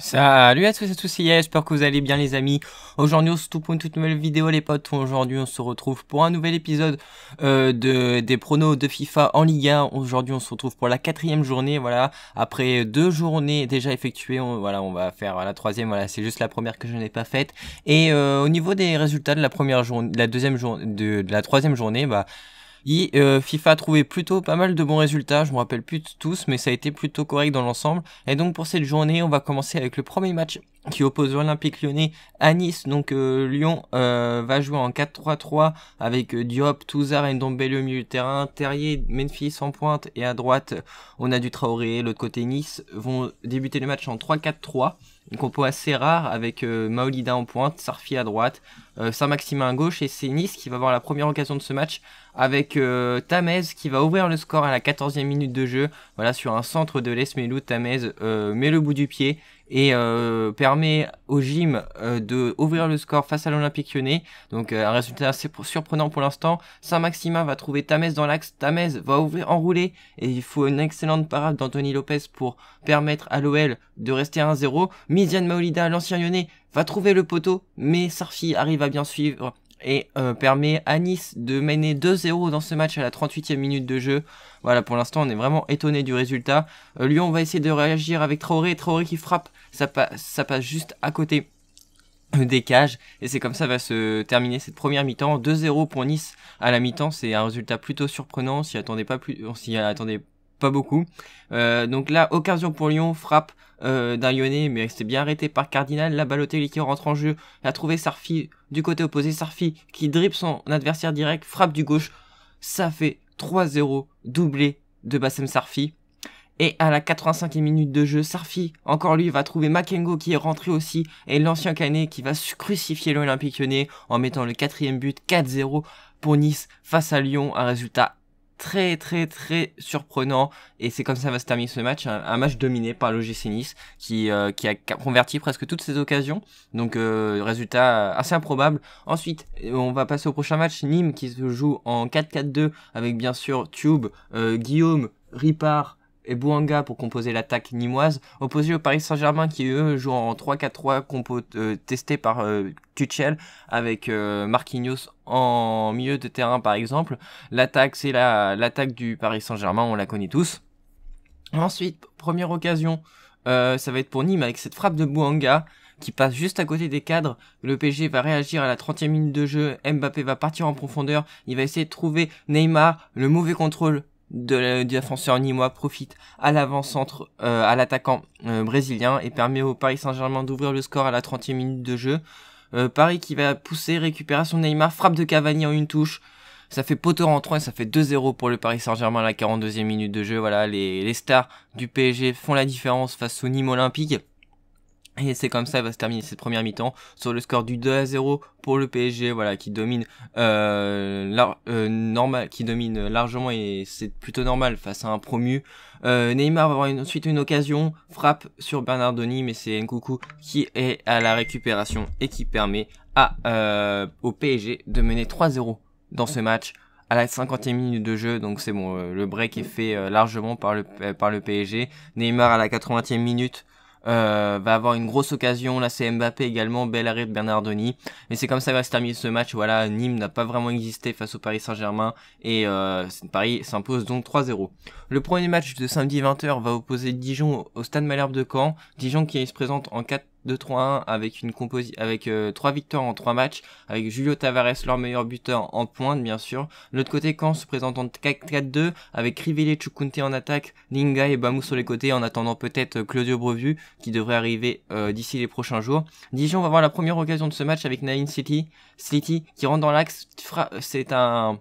Salut à tous et à tous, j'espère que vous allez bien les amis. Aujourd'hui on se retrouve pour une toute nouvelle vidéo les potes. Aujourd'hui on se retrouve pour un nouvel épisode euh, de, des pronos de FIFA en Ligue 1. Aujourd'hui on se retrouve pour la quatrième journée, voilà. Après deux journées déjà effectuées, on, voilà, on va faire la troisième, voilà, c'est juste la première que je n'ai pas faite. Et euh, au niveau des résultats de la première journée, de la deuxième journée, de la troisième journée, bah et euh, FIFA a trouvé plutôt pas mal de bons résultats, je me rappelle plus tous, mais ça a été plutôt correct dans l'ensemble. Et donc pour cette journée, on va commencer avec le premier match qui oppose l'Olympique lyonnais à Nice. Donc euh, Lyon euh, va jouer en 4-3-3 avec Diop, Touzard, Ndombele au milieu du terrain, Terrier, Memphis en pointe et à droite on a du Traoré. L'autre côté Nice vont débuter le match en 3-4-3, une compo assez rare avec Maolida en pointe, Sarfi à droite, euh, Saint-Maximin à gauche. Et c'est Nice qui va avoir la première occasion de ce match avec euh, qui va ouvrir le score à la 14e minute de jeu. Voilà, sur un centre de l'Esmelou, Tamez euh, met le bout du pied et euh, permet au gym de ouvrir le score face à l'Olympique lyonnais. Donc un résultat assez surprenant pour l'instant. Saint-Maximin va trouver Tamez dans l'axe. Tamez va ouvrir, enrouler et il faut une excellente parade d'Anthony Lopez pour permettre à l'OL de rester à 1-0. Midian Maolida, l'ancien lyonnais, va trouver le poteau, mais Sarfi arrive à bien suivre et euh, permet à Nice de mener 2-0 dans ce match à la 38e minute de jeu. Voilà, pour l'instant, on est vraiment étonné du résultat. Euh, Lyon va essayer de réagir avec Traoré, Traoré qui frappe, ça, ça passe juste à côté des cages et c'est comme ça va se terminer cette première mi-temps 2-0 pour Nice à la mi-temps c'est un résultat plutôt surprenant on s'y attendait pas plus attendait pas beaucoup. Euh, donc là, occasion pour Lyon, frappe euh, d'un Lyonnais, mais c'est bien arrêté par Cardinal. La Balotelli qui rentre en jeu, a trouvé Sarfi du côté opposé. Sarfi qui drippe son adversaire direct, frappe du gauche. Ça fait 3-0, doublé de Bassem Sarfi. Et à la 85e minute de jeu, Sarfi, encore lui, va trouver Makengo qui est rentré aussi, et l'ancien Canet qui va crucifier l'Olympique lyonnais en mettant le quatrième but 4-0 pour Nice face à Lyon, un résultat très très très surprenant et c'est comme ça va se terminer ce match un, match dominé par l'OGC Nice qui euh, qui a converti presque toutes ses occasions donc euh, résultat euh, assez improbable ensuite on va passer au prochain match Nîmes qui se joue en 4-4-2 avec bien sûr Tube Guillaume Ripard et Bouanga pour composer l'attaque nimoise, opposée au Paris Saint-Germain qui eux jouent en 3-4-3 euh, testé par euh, Tuchel avec euh, Marquinhos en milieu de terrain par exemple. L'attaque c'est la l'attaque du Paris Saint-Germain, on la connaît tous. Ensuite, première occasion, ça va être pour Nîmes avec cette frappe de Bouanga qui passe juste à côté des cadres. Le PG va réagir à la 30e minute de jeu. Mbappé va partir en profondeur. Il va essayer de trouver Neymar. Le mauvais contrôle de la, défenseur nîmois profite à l'avant-centre euh, à l'attaquant euh, brésilien et permet au Paris Saint-Germain d'ouvrir le score à la 30e minute de jeu. Euh, Paris qui va pousser, récupération Neymar, frappe de Cavani en une touche. Ça fait poteau rentrant et ça fait 2-0 pour le Paris Saint-Germain à la 42e minute de jeu. Voilà, les, les, stars du PSG font la différence face au Nîmes Olympique. Et c'est comme ça va se terminer cette première mi-temps sur le score du 2 à 0 pour le PSG, voilà, qui domine euh, euh qui domine largement et c'est plutôt normal face à un promu. Euh, Neymar va avoir une, ensuite une occasion, frappe sur Bernardoni, mais c'est Nkoukou qui est à la récupération et qui permet à, euh, au PSG de mener 3-0 dans ce match à la 50e minute de jeu, donc c'est bon, le break est fait largement par le, par le PSG. Neymar à la 80e minute euh, va avoir une grosse occasion. Là, c'est Mbappé également, bel arrêt de Bernardoni. Mais c'est comme ça va se terminer ce match. Voilà, Nîmes n'a pas vraiment existé face au Paris Saint-Germain et euh, Paris s'impose donc 3-0. Le premier match de samedi 20h va opposer Dijon au Stade Malherbe de Caen. Dijon qui se présente en 4 2-3-1 avec une avec 3 euh, victoires en 3 matchs, avec Julio Tavares leur meilleur buteur en pointe bien sûr. l'autre côté, Caen se présentant en 4 2 avec et Chukunte en attaque, Linga et Bamou sur les côtés en attendant peut-être euh, Claudio Brevu qui devrait arriver euh, d'ici les prochains jours. Dijon va voir la première occasion de ce match avec Nain City, City qui rentre dans l'axe, c'est un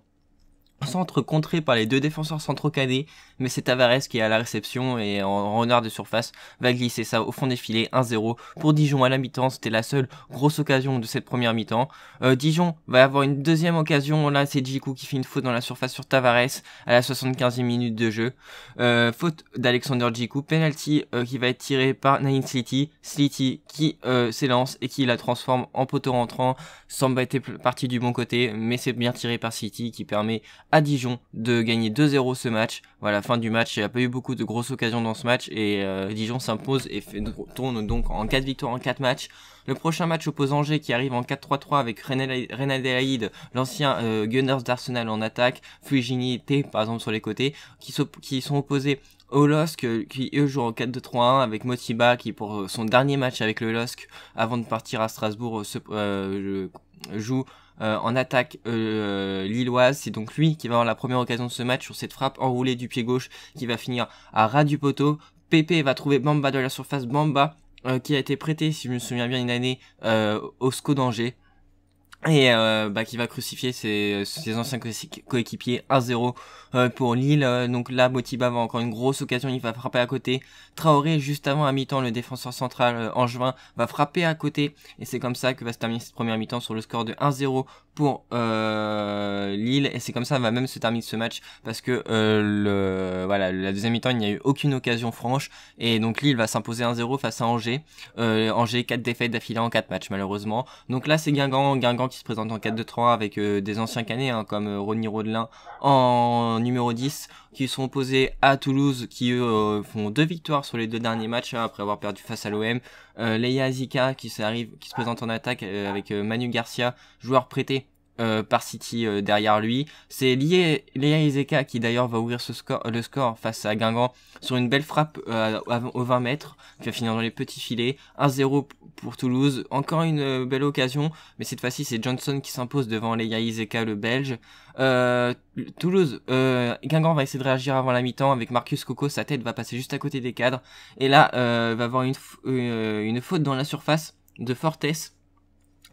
centre contré par les deux défenseurs centraux cadets, mais c'est Tavares qui est à la réception et en renard de surface va glisser ça au fond des filets 1-0 pour Dijon à la mi-temps. C'était la seule grosse occasion de cette première mi-temps. Euh, Dijon va avoir une deuxième occasion. Là, c'est Jiku qui fait une faute dans la surface sur Tavares à la 75e minute de jeu. Euh, faute d'Alexander Jiku penalty euh, qui va être tiré par Nain Sliti. Sliti qui s'élance et qui la transforme en poteau rentrant. semble être parti du bon côté, mais c'est bien tiré par Sliti qui permet à Dijon de gagner 2-0 ce match. Voilà, fin du match, il n'y a pas eu beaucoup de grosses occasions dans ce match et euh, Dijon s'impose et fait, tourne donc en 4 victoires en 4 matchs. Le prochain match oppose Angers qui arrive en 4-3-3 avec Renaldelaïde, l'ancien euh, Gunners d'Arsenal en attaque, Fujini T par exemple sur les côtés, qui, qui sont opposés au LOSC qui eux jouent en 4-2-3-1 avec Motiba qui pour euh, son dernier match avec le LOSC avant de partir à Strasbourg se, joue euh, en attaque euh, lilloise. C'est donc lui qui va avoir la première occasion de ce match sur cette frappe enroulée du pied gauche qui va finir à ras du poteau. Pépé va trouver Bamba de la surface, Bamba euh, qui a été prêté, si je me souviens bien, une année au SCO d'Angers et euh, bah, qui va crucifier ses, anciens coéquipiers 1-0 euh, pour Lille. Euh, donc là, Motiba va encore une grosse occasion, il va frapper à côté. Traoré, juste avant la mi-temps, le défenseur central angevin va frapper à côté. Et c'est comme ça que va se terminer cette première mi-temps sur le score de 1-0 pour Lille. Et c'est comme ça va même se terminer ce match parce que voilà, la deuxième mi-temps, il n'y a eu aucune occasion franche. Et donc Lille va s'imposer 1-0 face à Angers. Angers, 4 défaites d'affilée en 4 matchs malheureusement. Donc là, c'est Guingamp, Guingamp qui se présente en 4-2-3 avec euh, des anciens canets hein, comme euh, Ronny Rodelin en numéro 10 qui sont opposés à Toulouse qui eux euh, font deux victoires sur les deux derniers matchs hein, après avoir perdu face à l'OM. Leia Zika qui, se présente en attaque avec Manu Garcia, joueur prêté par City derrière lui. C'est lié Léa qui d'ailleurs va ouvrir le score face à Guingamp sur une belle frappe aux 20 mètres qui va finir dans les petits filets. 1-0 pour Toulouse. Encore une euh, belle occasion, mais cette fois-ci c'est Johnson qui s'impose devant Leia Izeka, le Belge. Euh, Toulouse, euh, Guingamp va essayer de réagir avant la mi-temps avec Marcus Coco, sa tête va passer juste à côté des cadres. Et là, euh, va avoir une, une faute dans la surface de Fortes,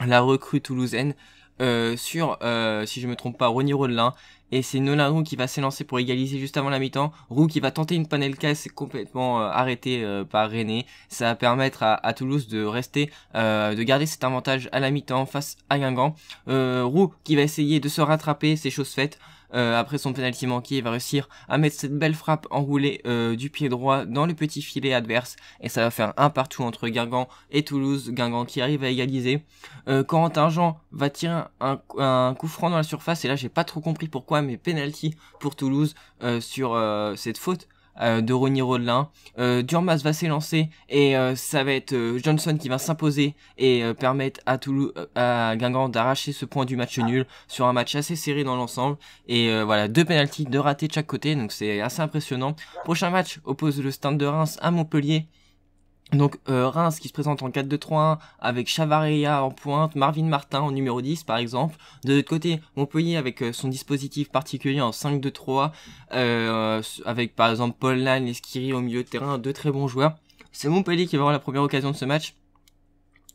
la recrue toulousaine. Euh, sur, euh, si je me trompe pas, Rony Rodelin. Et c'est Nolan qui va s'élancer pour égaliser juste avant la mi-temps. Roux qui va tenter une panel casse complètement euh, arrêté par René. Ça va permettre à, à Toulouse de rester, de garder cet avantage à la mi-temps face à Guingamp. Roux qui va essayer de se rattraper, c'est chose faite. Euh, après son penalty manqué, il va réussir à mettre cette belle frappe enroulée euh, du pied droit dans le petit filet adverse. Et ça va faire un partout entre Guingamp et Toulouse. Guingamp qui arrive à égaliser. Euh, Corentin Jean va tirer un, coup franc dans la surface. Et là, j'ai pas trop compris pourquoi, mais penalty pour Toulouse euh, sur cette faute euh, de Ronnie Rodelin. Euh, Durmas va s'élancer et euh, ça va être Johnson qui va s'imposer et permettre à Toulouse, à Guingamp d'arracher ce point du match nul sur un match assez serré dans l'ensemble. Et voilà, deux pénalties, deux ratés de chaque côté, donc c'est assez impressionnant. Prochain match oppose le stand de Reims à Montpellier. Donc euh, Reims qui se présente en 4-2-3-1 avec Chavarria en pointe, Marvin Martin en numéro 10 par exemple. De l'autre côté, Montpellier avec euh, son dispositif particulier en 5-2-3, euh, avec par exemple Paul et Skiri au milieu de terrain, deux très bons joueurs. C'est Montpellier qui va avoir la première occasion de ce match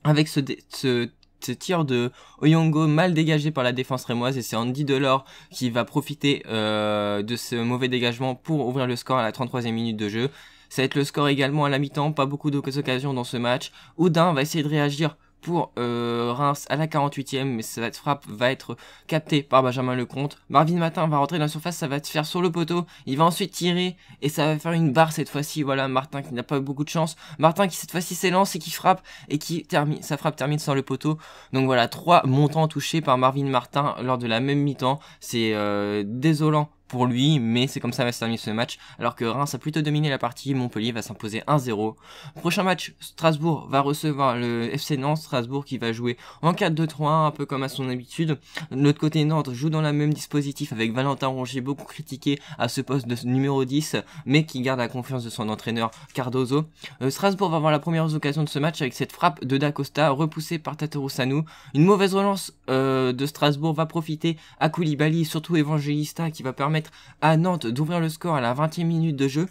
avec ce, tir de Oyongo mal dégagé par la défense rémoise et c'est Andy Delors qui va profiter de ce mauvais dégagement pour ouvrir le score à la 33e minute de jeu. Ça va être le score également à la mi-temps, pas beaucoup d'occasions dans ce match. Oudin va essayer de réagir pour euh, Reims à la 48e, mais cette frappe va être captée par Benjamin Lecomte. Marvin Martin va rentrer dans la surface, ça va se faire sur le poteau, il va ensuite tirer, et ça va faire une barre cette fois-ci, voilà, Martin qui n'a pas beaucoup de chance, Martin qui cette fois-ci s'élance et qui frappe, et qui termine, sa frappe termine sur le poteau. Donc voilà, trois montants touchés par Marvin Martin lors de la même mi-temps, c'est euh, désolant pour lui, mais c'est comme ça va se terminer ce match, alors que Reims a plutôt dominé la partie, Montpellier va s'imposer 1-0. Prochain match, Strasbourg va recevoir le FC Nantes, Strasbourg qui va jouer en 4 2 3 un peu comme à son habitude. l'autre côté, Nantes joue dans la même dispositif avec Valentin Rongier, beaucoup critiqué à ce poste de numéro 10, mais qui garde la confiance de son entraîneur Cardozo. Euh, Strasbourg va avoir la première occasion de ce match avec cette frappe de Da Costa repoussée par Tatoru Sanu. Une mauvaise relance euh, de Strasbourg va profiter à Koulibaly, surtout Evangelista, qui va permettre à Nantes d'ouvrir le score à la 20e minute de jeu.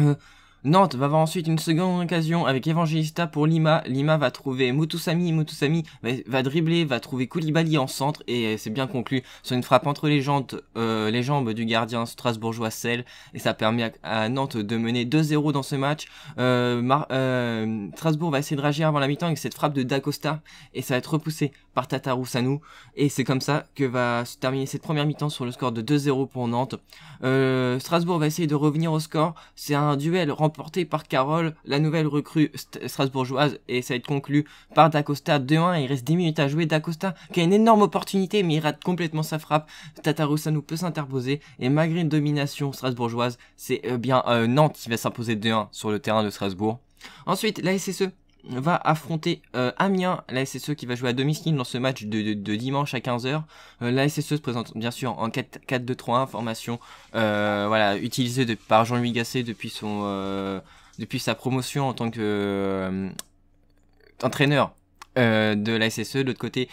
Euh, Nantes va avoir ensuite une seconde occasion avec Evangelista pour Lima. Lima va trouver Mutusami. Mutusami va, va dribbler, va trouver Koulibaly en centre et euh, c'est bien conclu sur une frappe entre les jambes, euh, les jambes du gardien strasbourgeois Sel. Et ça permet à, Nantes de mener 2-0 dans ce match. Strasbourg va essayer de réagir avant la mi-temps avec cette frappe de Dacosta et ça va être repoussé par Tataru Sanou Et c'est comme ça que va se terminer cette première mi-temps sur le score de 2-0 pour Nantes. Euh, Strasbourg va essayer de revenir au score. C'est un duel remporté par Carole, la nouvelle recrue strasbourgeoise. Et ça va être conclu par Dacosta 2-1. Il reste 10 minutes à jouer. Dacosta qui a une énorme opportunité mais il rate complètement sa frappe. Tataru peut s'interposer. Et malgré une domination strasbourgeoise, c'est euh, bien euh, Nantes qui va s'imposer 2-1 sur le terrain de Strasbourg. Ensuite, la SSE va affronter euh, Amiens, la SSE qui va jouer à domicile dans ce match de, dimanche à 15h. Euh, la SSE se présente bien sûr en 4 2 3 formation voilà, utilisée par Jean-Louis Gasset depuis, son, euh, depuis sa promotion en tant que entraîneur de la SSE. De l'autre côté,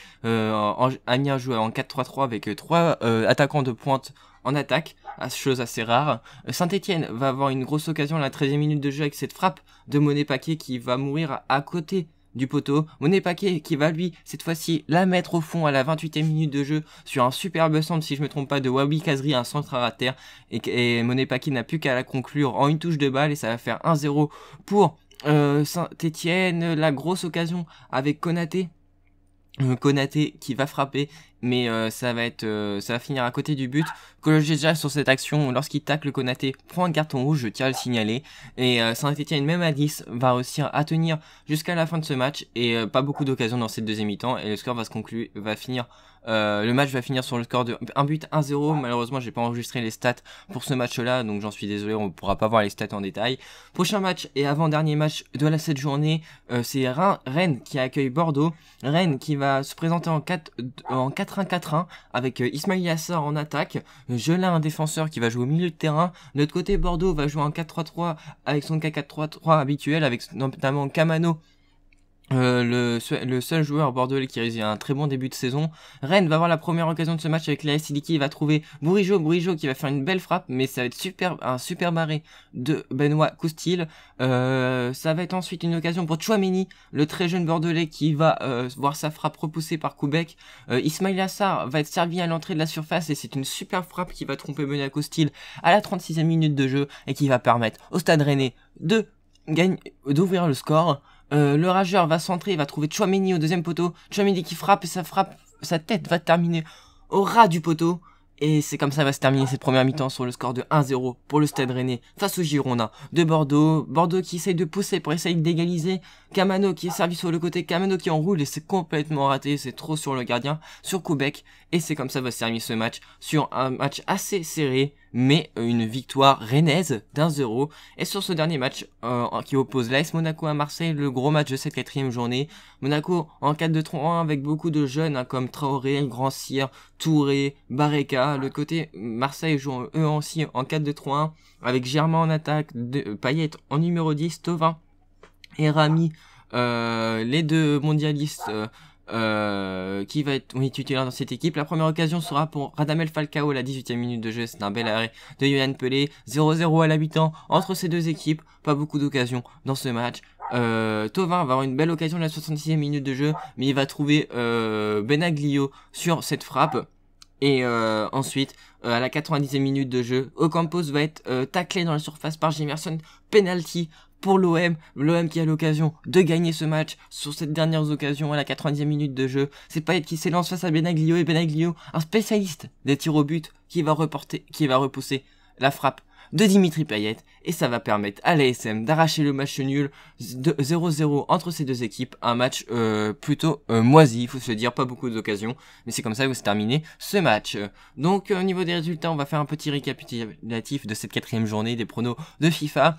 Amiens joue en 4-3-3 avec trois attaquants de pointe en attaque, ah, chose assez rare. Euh, Saint-Etienne va avoir une grosse occasion à la 13e minute de jeu avec cette frappe de Monet Paquet qui va mourir à côté du poteau. Monet Paquet qui va lui, cette fois-ci, la mettre au fond à la 28e minute de jeu sur un superbe centre, si je me trompe pas, de Wabi Kazri, un centre à terre. Et, Monet Paquet n'a plus qu'à la conclure en une touche de balle et ça va faire 1-0 pour euh, Saint-Etienne. La grosse occasion avec Konaté. Euh, Konaté qui va frapper mais euh, ça va être, euh, ça va finir à côté du but. déjà sur cette action, lorsqu'il tacle Konaté, prend un carton rouge, je tiens à le signaler. Et euh, Saint-Etienne, même à 10, va réussir à tenir jusqu'à la fin de ce match et pas beaucoup d'occasions dans cette deuxième mi-temps. Et le score va se conclure, va finir. le match va finir sur le score de 1 but 1-0. Malheureusement, j'ai pas enregistré les stats pour ce match-là, donc j'en suis désolé, on ne pourra pas voir les stats en détail. Prochain match et avant-dernier match de la cette journée, c'est Rennes qui accueille Bordeaux. Rennes qui va se présenter en 4 en 4 4-1-4-1 avec euh, Ismail Yassar en attaque, l'ai un défenseur qui va jouer au milieu de terrain. De l'autre côté, Bordeaux va jouer en 4-3-3 avec son 4-4-3-3 habituel avec notamment Kamano euh, le, le, seul joueur bordelais qui réussit un très bon début de saison. Rennes va avoir la première occasion de ce match avec la Siliki. Il va trouver Bourigeau, Bourigeau qui va faire une belle frappe, mais ça va être super, un super barré de Benoît Coustil. Euh, ça va être ensuite une occasion pour Chouameni, le très jeune bordelais qui va euh, voir sa frappe repoussée par Koubek. Ismail Assar va être servi à l'entrée de la surface et c'est une super frappe qui va tromper Benoît Coustil à la 36e minute de jeu et qui va permettre au Stade Rennais de d'ouvrir le score. Euh, le rageur va centrer, va trouver Chouameni au deuxième poteau. Chouameni qui frappe et frappe, sa tête va terminer au ras du poteau. Et c'est comme ça va se terminer cette première mi-temps sur le score de 1-0 pour le Stade Rennais face au Girona de Bordeaux. Bordeaux qui essaye de pousser pour essayer d'égaliser. Camano qui est servi sur le côté, Camano qui enroule et c'est complètement raté, c'est trop sur le gardien, sur Koubek. Et c'est comme ça va se terminer ce match sur un match assez serré, mais une victoire rennaise d'un 0. Et sur ce dernier match euh, qui oppose l'AS Monaco à Marseille, le gros match de cette quatrième journée, Monaco en 4-2-3-1 avec beaucoup de jeunes hein, comme Traoré, Grand Cyr, Touré, Barreca, le l'autre côté, Marseille joue eux aussi en 4-2-3-1, e avec Germain en attaque, euh, Payet en numéro 10, Tovin et Rami, euh, les deux mondialistes euh, qui vont être titulaires dans cette équipe. La première occasion sera pour Radamel Falcao à la 18e minute de jeu. C'est un bel arrêt de Yohan Pelé. 0-0 à l'habitant entre ces deux équipes. Pas beaucoup d'occasions dans ce match. Tovin va avoir une belle occasion à la 66e minute de jeu, mais il va trouver Benaglio sur cette frappe. Et euh, ensuite, euh, à la 90e minute de jeu, Ocampos va être euh, taclé dans la surface par Jimerson. Penalty pour l'OM. L'OM qui a l'occasion de gagner ce match sur cette dernière occasion à la 90e minute de jeu. C'est Payet qui s'élance face à Benaglio et Benaglio, un spécialiste des tirs au but, qui va reporter, qui va repousser la frappe de Dimitri Payet et ça va permettre à l'ASM d'arracher le match nul de 0-0 entre ces deux équipes, un match euh, plutôt euh, moisi, il faut se dire, pas beaucoup d'occasions, mais c'est comme ça que se terminé ce match. Donc euh, au niveau des résultats, on va faire un petit récapitulatif de cette quatrième journée des pronos de FIFA.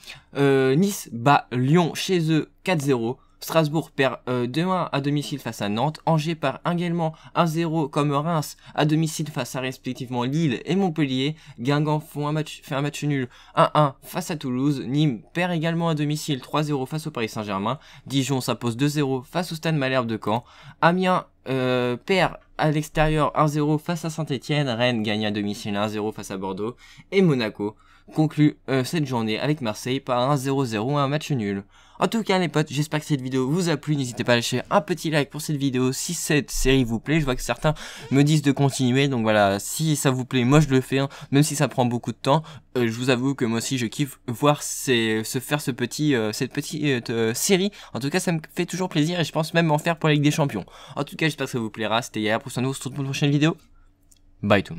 nice bat Lyon chez eux 4-0. Strasbourg perd 2-1 euh, à domicile face à Nantes, Angers perd également 1-0 comme Reims à domicile face à respectivement Lille et Montpellier, Guingamp fait un match nul 1-1 face à Toulouse, Nîmes perd également à domicile 3-0 face au Paris Saint-Germain, Dijon s'impose 2-0 face au Stade Malherbe de Caen, Amiens euh, perd à l'extérieur 1-0 face à Saint-Etienne, Rennes gagne à domicile 1-0 face à Bordeaux et Monaco conclut euh, cette journée avec Marseille par 1 0-0 un match nul. En tout cas les potes, j'espère que cette vidéo vous a plu, n'hésitez pas à lâcher un petit like pour cette vidéo si cette série vous plaît, je vois que certains me disent de continuer, donc voilà, si ça vous plaît, moi je le fais, hein, même si ça prend beaucoup de temps, euh, je vous avoue que moi aussi je kiffe voir ces, se faire ce petit, euh, cette petite série, en tout cas ça me fait toujours plaisir et je pense même en faire pour la Ligue des Champions. En tout cas j'espère que ça vous plaira, c'était Yaya pour ce nouveau, se retrouve pour une prochaine vidéo, bye tout